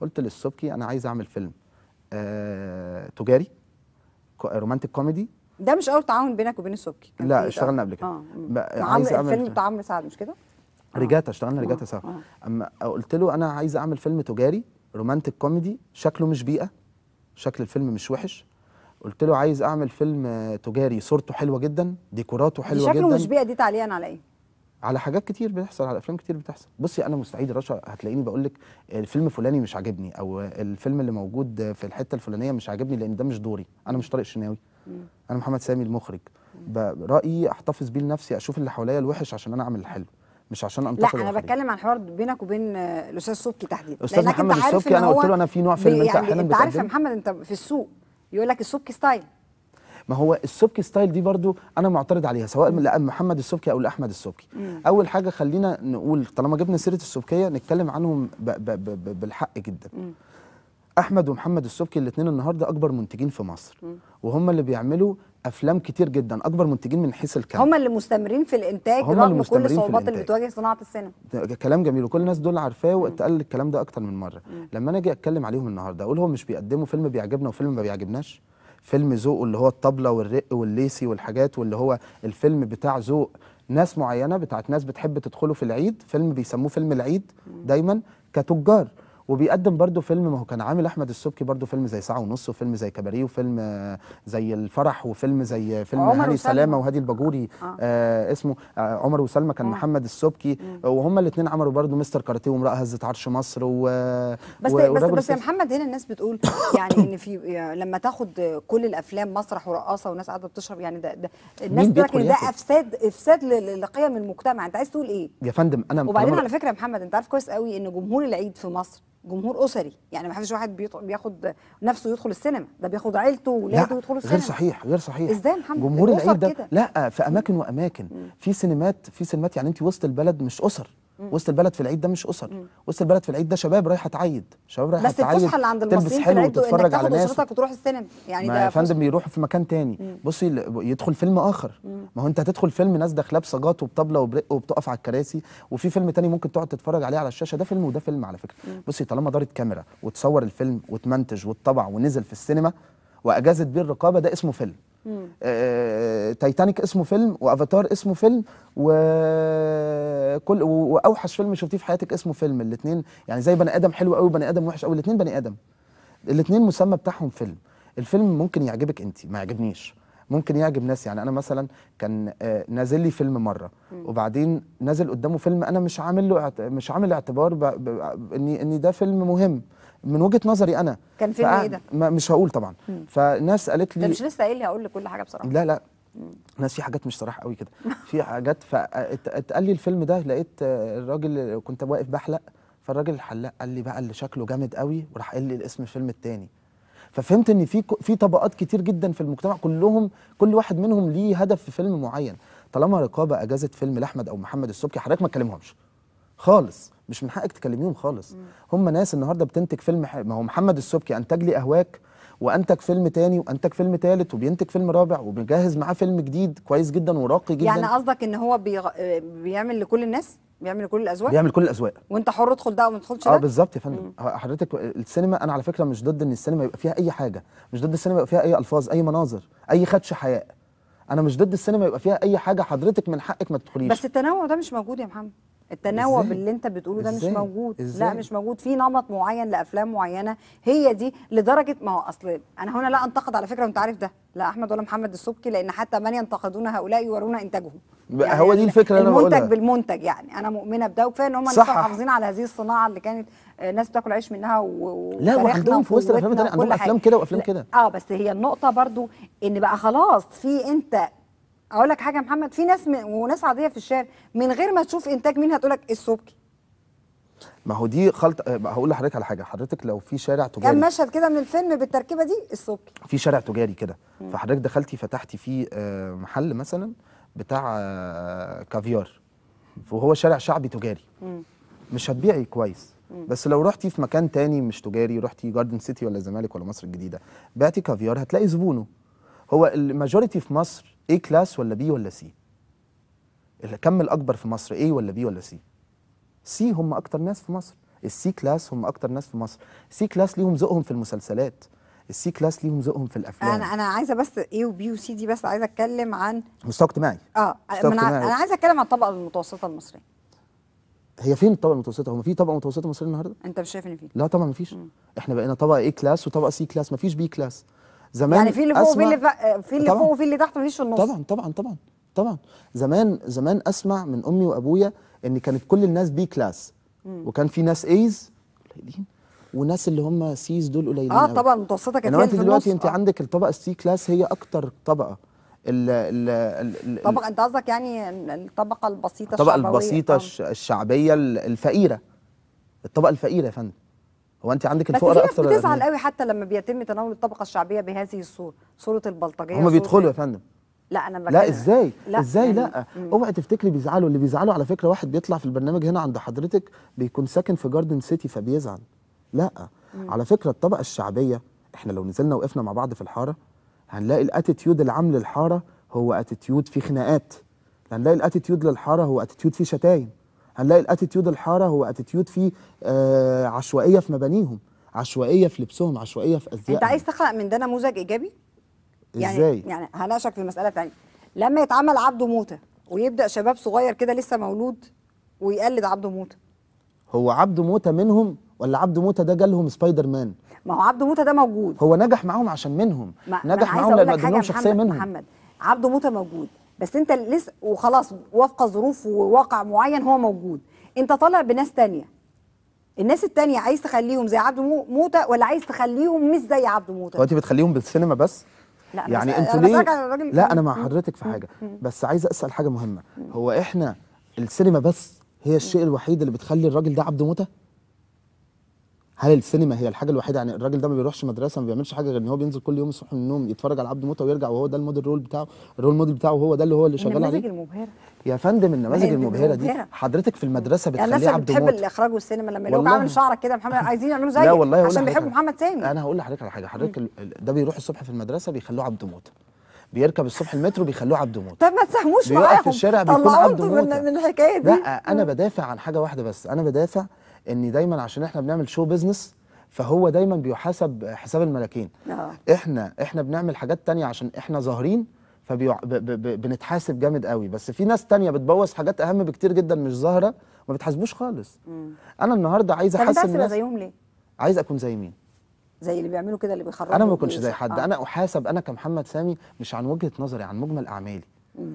قلت للسبكي انا عايز اعمل فيلم آه تجاري رومانتك كوميدي ده مش اول تعاون بينك وبين السبكي لا اشتغلنا قبل كده آه. عايز اعمل فيلم بتاع عمرو سعد مش كده آه. رجاتا اشتغلنا رجاتا آه، سوا آه. اما قلت له انا عايز اعمل فيلم تجاري رومانتك كوميدي شكله مش بيئه شكل الفيلم مش وحش قلت له عايز اعمل فيلم تجاري صورته حلوه جدا ديكوراته حلوه دي شكله جدا شكله مش بيئه دي تعليقا على ايه على حاجات كتير بتحصل على افلام كتير بتحصل بصي انا مستعيد رشا هتلاقيني بقول لك الفيلم فلاني مش عاجبني او الفيلم اللي موجود في الحته الفلانيه مش عاجبني لان ده مش دوري انا مش طارق شناوي انا محمد سامي المخرج رايي احتفظ بيه لنفسي اشوف اللي حواليا الوحش عشان انا اعمل الحلو مش عشان انتقد لا انا بتكلم عن حوار بينك وبين الاستاذ صبكي تحديدا استاذ محمد الصبكي انا قلت له انا في نوع فيلم انت يعني احيانا انت عارف يا محمد انت في السوق يقول لك الصبكي ستايل ما هو السبكي ستايل دي برضو انا معترض عليها سواء من محمد السبكي او لاحمد السبكي اول حاجه خلينا نقول طالما جبنا سيره السبكيه نتكلم عنهم ب ب ب بالحق جدا مم. احمد ومحمد السبكي الاثنين النهارده اكبر منتجين في مصر وهم اللي بيعملوا افلام كتير جدا اكبر منتجين من حيث الكم هم اللي مستمرين في الانتاج رغم كل الصعوبات اللي بتواجه صناعه السينما كلام جميل وكل الناس دول عارفاه واتقال الكلام ده اكتر من مره مم. لما انا اجي اتكلم عليهم النهارده اقول هم مش بيقدموا فيلم بيعجبنا وفيلم ما بيعجبناش فيلم ذوقه اللي هو الطبلة والرق والليسي والحاجات واللي هو الفيلم بتاع ذوق ناس معينة بتاعت ناس بتحب تدخله في العيد فيلم بيسموه فيلم العيد دايما كتجار وبيقدم برضو فيلم ما هو كان عامل احمد السبكي برضو فيلم زي ساعه ونص وفيلم زي كباريه وفيلم زي الفرح وفيلم زي فيلم هاني سلامه وهادي الباجوري آه. آه اسمه آه عمر وسلمى كان آه. محمد السبكي وهما الاثنين عملوا برضو مستر كاراتيه وامراه هزت عرش مصر و بس و... بس, بس يا محمد هنا الناس بتقول يعني ان في لما تاخد كل الافلام مسرح ورقاصه والناس قاعده بتشرب يعني ده, ده الناس بتقول ده افساد افساد لقيم المجتمع انت عايز تقول ايه يا فندم انا وبعدين على فكره يا محمد انت عارف كويس قوي ان جمهور العيد في مصر جمهور اسري يعني ما فيش واحد بياخد نفسه يدخل السينما ده بياخد عيلته وولاده يدخلوا السينما غير صحيح غير صحيح ازاي محمد جمهور العيد ده لا في اماكن واماكن في سينمات في سينمات يعني انت وسط البلد مش اسر وسط البلد في العيد ده مش اسر وسط البلد في العيد ده شباب رايحه تعيد شباب رايحه بس تعيد بس الفسحه اللي عند المصريين في العيد تتفرج على ناس وتروح السينما يعني ده يا فندم بيروحوا في مكان تاني بصي يدخل فيلم اخر ما هو انت هتدخل فيلم ناس داخله بسجات وبطبله وبرق وبتقف على الكراسي وفي فيلم تاني ممكن تقعد تتفرج عليه على الشاشه ده فيلم وده فيلم على فكره بصي طالما دارت كاميرا وتصور الفيلم وتمنتج وتطبع ونزل في السينما واجازت بيه الرقابه ده اسمه فيلم آه،, آه تايتانيك اسمه فيلم وافاتار اسمه فيلم وكل واوحش فيلم شفتيه في حياتك اسمه فيلم الاثنين يعني زي بني ادم حلو قوي بني ادم وحش قوي الاثنين بني ادم الاثنين مسمى بتاعهم فيلم الفيلم ممكن يعجبك انت ما يعجبنيش ممكن يعجب ناس يعني انا مثلا كان آه، نازل لي فيلم مره وبعدين نازل قدامه فيلم انا مش عامل له مش عامل اعتبار اني اني ده فيلم مهم من وجهه نظري انا كان فيلم ايه ده؟ مش هقول طبعا مم. فناس قالت لي مش لسه قايل لي هقول لك كل حاجه بصراحه لا لا ناس في حاجات مش صراحه قوي كده في حاجات فاتقال لي الفيلم ده لقيت الراجل كنت واقف بحلق فالراجل الحلاق قال لي بقى اللي شكله جامد قوي وراح قال لي الاسم الفيلم الثاني ففهمت ان في في طبقات كتير جدا في المجتمع كلهم كل واحد منهم ليه هدف في فيلم معين طالما رقابه اجازت فيلم لاحمد او محمد السبكي حضرتك ما تكلمهمش خالص مش من حقك تكلميهم خالص مم. هم ناس النهارده بتنتج فيلم ح... ما هو محمد السبكي انتج لي اهواك وانتج فيلم تاني وانتج فيلم تالت وبينتج فيلم رابع وبيجهز معاه فيلم جديد كويس جدا وراقي جدا يعني قصدك ان هو بيغ... بيعمل لكل الناس بيعمل لكل الاذواق بيعمل كل الاذواق وانت حر ادخل ده وما تدخلش ده اه بالظبط يا فندم حضرتك السينما انا على فكره مش ضد ان السينما يبقى فيها اي حاجه مش ضد السينما يبقى فيها اي الفاظ اي مناظر اي خدش حياء انا مش ضد السينما يبقى فيها اي حاجه حضرتك من حقك ما تدخليش بس التنوع ده مش موجود يا محمد التناوب اللي انت بتقوله ده مش موجود إزاي؟ لا مش موجود في نمط معين لافلام معينه هي دي لدرجه ما هو اصل انا هنا لا انتقد على فكره وانت عارف ده لا احمد ولا محمد السبكي لان حتى من ينتقدون هؤلاء يورون انتاجهم يعني هو دي الفكره اللي انا بقولها المنتج بالمنتج يعني انا مؤمنه بده وكفايه ان هم لسه محافظين على هذه الصناعه اللي كانت آه، ناس بتاكل عيش منها و... لا وعندهم في وسط الافلام عندهم افلام كده وافلام كده اه بس هي النقطه برضو ان بقى خلاص في انت اقول لك حاجه يا محمد في ناس وناس عاديه في الشارع من غير ما تشوف انتاج مين هتقول لك إيه السبكي ما هو دي خلط آه، هقول لحضرتك على حاجه حضرتك لو في شارع تجاري كان مشهد كده من الفيلم بالتركيبه دي السبكي في شارع تجاري كده فحضرتك دخلتي فتحتي فيه آه، محل مثلا بتاع آه، كافيار وهو شارع شعبي تجاري مش هتبيعي كويس بس لو رحتي في مكان تاني مش تجاري رحتي جاردن سيتي ولا الزمالك ولا مصر الجديده بعتي كافيار هتلاقي زبونه هو الماجوريتي في مصر اي كلاس ولا بي ولا سي الكم الاكبر في مصر اي ولا بي ولا سي سي هم اكتر ناس في مصر السي كلاس هم اكتر ناس في مصر سي كلاس ليهم ذوقهم في المسلسلات السي كلاس ليهم ذوقهم في الافلام انا انا عايزه بس ايه وبي وسي دي بس عايزه اتكلم عن مستوى اجتماعي اه مستوى انا, انا عايزه اتكلم عن الطبقه المتوسطه المصريه هي فين الطبقه المتوسطه هو في طبقه متوسطه مصريه النهارده انت مش شايف ان في لا طبعا مفيش م. احنا بقينا طبقه اي كلاس وطبقه سي كلاس مفيش بي كلاس زمان يعني في اللي فوق وفي اللي آه، في اللي فوق وفي اللي تحت مفيش في النص طبعا طبعا طبعا طبعا زمان زمان اسمع من امي وابويا ان كانت كل الناس بي كلاس وكان في ناس ايز قليلين وناس اللي هم سيز دول قليلين اه طبعا المتوسطه كانت يعني دلوقتي انت آه. عندك الطبقه السي كلاس هي اكتر طبقه ال ال ال انت قصدك يعني الطبقه البسيطه الطبقه البسيطه آه. الشعبيه الفقيره الطبقه الفقيره يا فندم هو انت عندك الفقراء اكتر بس بتزعل يعني. قوي حتى لما بيتم تناول الطبقه الشعبيه بهذه الصوره صوره البلطجيه هم بيدخلوا يا فندم لا انا لا ازاي لا ازاي يعني- لا اوعي تفتكري بيزعلوا اللي بيزعلوا على فكره واحد بيطلع في البرنامج هنا عند حضرتك بيكون ساكن في جاردن سيتي فبيزعل لا مم. على فكره الطبقه الشعبيه احنا لو نزلنا وقفنا مع بعض في الحاره هنلاقي الاتيتيود العام للحاره هو اتيتيود فيه خناقات هنلاقي الاتيتيود للحاره هو اتيتيود فيه شتايم هنلاقي الاتيتيود الحاره هو اتيتيود فيه آه عشوائيه في مبانيهم عشوائيه في لبسهم عشوائيه في ازيائهم انت عايز تخلق من ده نموذج ايجابي يعني ازاي يعني هناقشك في مساله ثانيه لما يتعمل عبده موته ويبدا شباب صغير كده لسه مولود ويقلد عبده موته هو عبده موته منهم ولا عبده موته ده جالهم سبايدر مان ما هو عبده موته ده موجود هو نجح معاهم عشان منهم ما نجح معاهم لان قدم شخصيه منهم محمد عبده موته موجود بس انت لسه وخلاص وفق ظروف وواقع معين هو موجود انت طالع بناس تانية الناس التانية عايز تخليهم زي عبد موتة ولا عايز تخليهم مش زي عبد موتة هو انت بتخليهم بالسينما بس لا يعني انتوا ليه لا انا مع حضرتك في حاجه بس عايز اسال حاجه مهمه هو احنا السينما بس هي الشيء الوحيد اللي بتخلي الراجل ده عبد موته هل السينما هي الحاجه الوحيده يعني الراجل ده ما بيروحش مدرسه ما بيعملش حاجه غير ان هو بينزل كل يوم الصبح من النوم يتفرج على عبده موته ويرجع وهو ده الموديل رول بتاعه الرول موديل بتاعه وهو ده اللي هو اللي شغال عليه النماذج المبهره يا فندم النماذج المبهره دي حضرتك في المدرسه يعني بتخليه عبد الموته بتحب الاخراج والسينما لما يلاقوك عامل شعرك كده محمد عايزين يعملوا زيك لا والله عشان بيحبوا محمد سامي انا هقول لحضرتك على حاجه حضرتك ده بيروح الصبح في المدرسه بيخلوه عبد موته بيركب الصبح المترو بيخلوه عبد موته طب ما تساهموش معاهم بيقف في الشارع بيكون عبد موته من الحكايه دي لا انا بدافع عن حاجه واحده بس انا بدافع ان دايما عشان احنا بنعمل شو بزنس فهو دايما بيحاسب حساب الملاكين أوه. احنا احنا بنعمل حاجات تانية عشان احنا ظاهرين فبنتحاسب جامد قوي بس في ناس تانية بتبوظ حاجات اهم بكتير جدا مش ظاهره ما بتحاسبوش خالص مم. انا النهارده عايز احاسب الناس زيهم ليه عايز اكون زي مين زي اللي بيعملوا كده اللي بيخرجوا انا ما كنتش زي حد آه. انا احاسب انا كمحمد سامي مش عن وجهه نظري عن مجمل اعمالي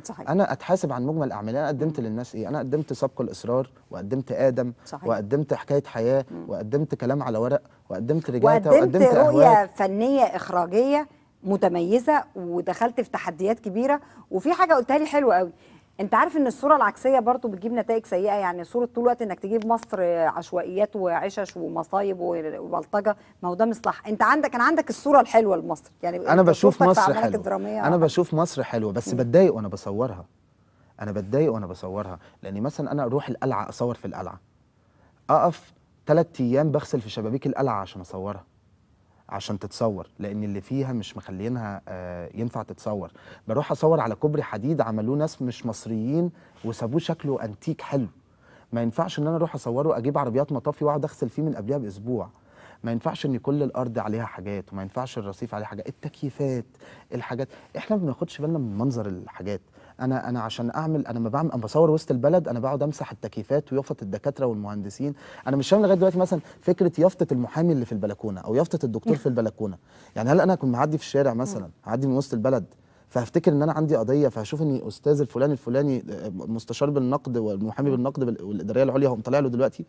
صحيح. انا اتحاسب عن مجمل اعمالي انا قدمت مم. للناس ايه انا قدمت سبق الاصرار وقدمت ادم صحيح. وقدمت حكايه حياه مم. وقدمت كلام على ورق وقدمت رجعت وقدمت, وقدمت رؤيه فنيه اخراجيه متميزه ودخلت في تحديات كبيره وفي حاجه قلتها لي حلوه قوي انت عارف ان الصوره العكسيه برضو بتجيب نتائج سيئه يعني صوره طول الوقت انك تجيب مصر عشوائيات وعشش ومصايب وبلطجه ما هو ده مصلح انت عندك كان عندك الصوره الحلوه لمصر يعني انا بشوف مصر حلوه انا بشوف مصر حلوه بس بتضايق وانا بصورها انا بتضايق وانا بصورها لان مثلا انا اروح القلعه اصور في القلعه اقف ثلاث ايام بغسل في شبابيك القلعه عشان اصورها عشان تتصور لان اللي فيها مش مخلينها آه، ينفع تتصور بروح اصور على كوبري حديد عملوه ناس مش مصريين وسابوه شكله انتيك حلو ما ينفعش ان انا اروح اصوره اجيب عربيات مطافي واقعد اغسل فيه من قبلها باسبوع ما ينفعش ان كل الارض عليها حاجات وما ينفعش الرصيف عليه حاجات التكييفات الحاجات احنا ما بناخدش بالنا من منظر الحاجات انا انا عشان اعمل انا ما بعمل انا بصور وسط البلد انا بقعد امسح التكييفات ويافطه الدكاتره والمهندسين انا مش فاهم لغايه دلوقتي مثلا فكره يافطه المحامي اللي في البلكونه او يافطه الدكتور في البلكونه يعني هل انا كنت معدي في الشارع مثلا معدي من وسط البلد فهفتكر ان انا عندي قضيه فهشوف اني استاذ الفلاني الفلاني آه، مستشار بالنقد والمحامي بالنقد والاداريه العليا هم طالع له دلوقتي